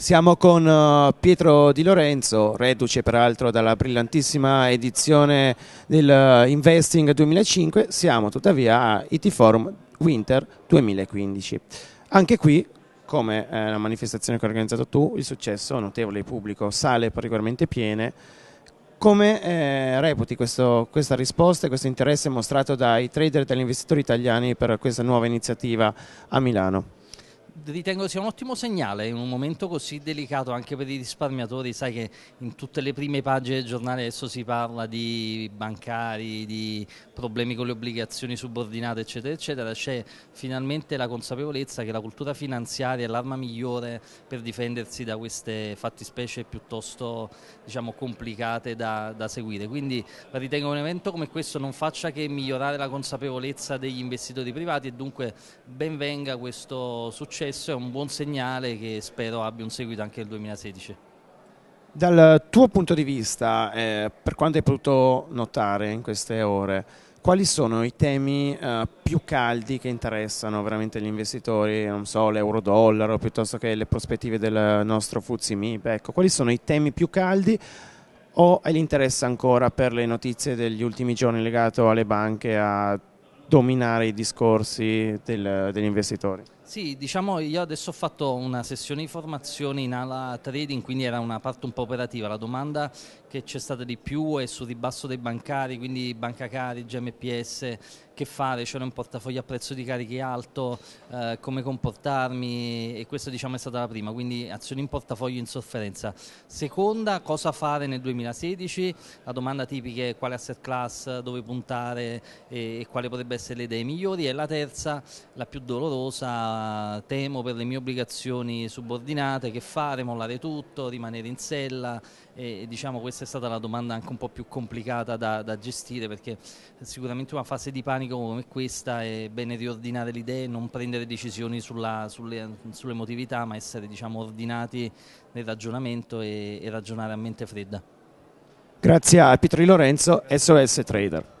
Siamo con eh, Pietro Di Lorenzo, reduce peraltro dalla brillantissima edizione del eh, Investing 2005, siamo tuttavia a IT Forum Winter 2015. Anche qui, come eh, la manifestazione che hai organizzato tu, il successo notevole, il pubblico, sale particolarmente piene. Come eh, reputi questo, questa risposta e questo interesse mostrato dai trader e dagli investitori italiani per questa nuova iniziativa a Milano? ritengo sia un ottimo segnale in un momento così delicato anche per i risparmiatori, sai che in tutte le prime pagine del giornale adesso si parla di bancari, di problemi con le obbligazioni subordinate eccetera eccetera, c'è finalmente la consapevolezza che la cultura finanziaria è l'arma migliore per difendersi da queste fattispecie piuttosto diciamo, complicate da, da seguire, quindi ritengo un evento come questo non faccia che migliorare la consapevolezza degli investitori privati e dunque venga questo successo successo è un buon segnale che spero abbia un seguito anche nel 2016. Dal tuo punto di vista, eh, per quanto hai potuto notare in queste ore, quali sono i temi eh, più caldi che interessano veramente gli investitori, non so, l'euro-dollaro piuttosto che le prospettive del nostro Fuzzi MIP? Ecco, quali sono i temi più caldi o hai l'interesse ancora per le notizie degli ultimi giorni legato alle banche a dominare i discorsi del, degli investitori? Sì, diciamo io adesso ho fatto una sessione di formazione in ala trading, quindi era una parte un po' operativa. La domanda che c'è stata di più è sul ribasso dei bancari, quindi Banca Carige, MPS, che fare, c'era un portafoglio a prezzo di carichi alto, eh, come comportarmi e questa diciamo è stata la prima, quindi azioni in portafoglio in sofferenza. Seconda, cosa fare nel 2016? La domanda tipica è quale asset class, dove puntare e, e quale potrebbe essere le idee migliori. E la terza, la più dolorosa, temo per le mie obbligazioni subordinate, che fare, mollare tutto, rimanere in sella e, diciamo questa è stata la domanda anche un po' più complicata da, da gestire perché sicuramente una fase di panico come questa è bene riordinare le idee, non prendere decisioni sull'emotività sulle ma essere diciamo, ordinati nel ragionamento e, e ragionare a mente fredda. Grazie a Pietro Di Lorenzo, SOS Trader.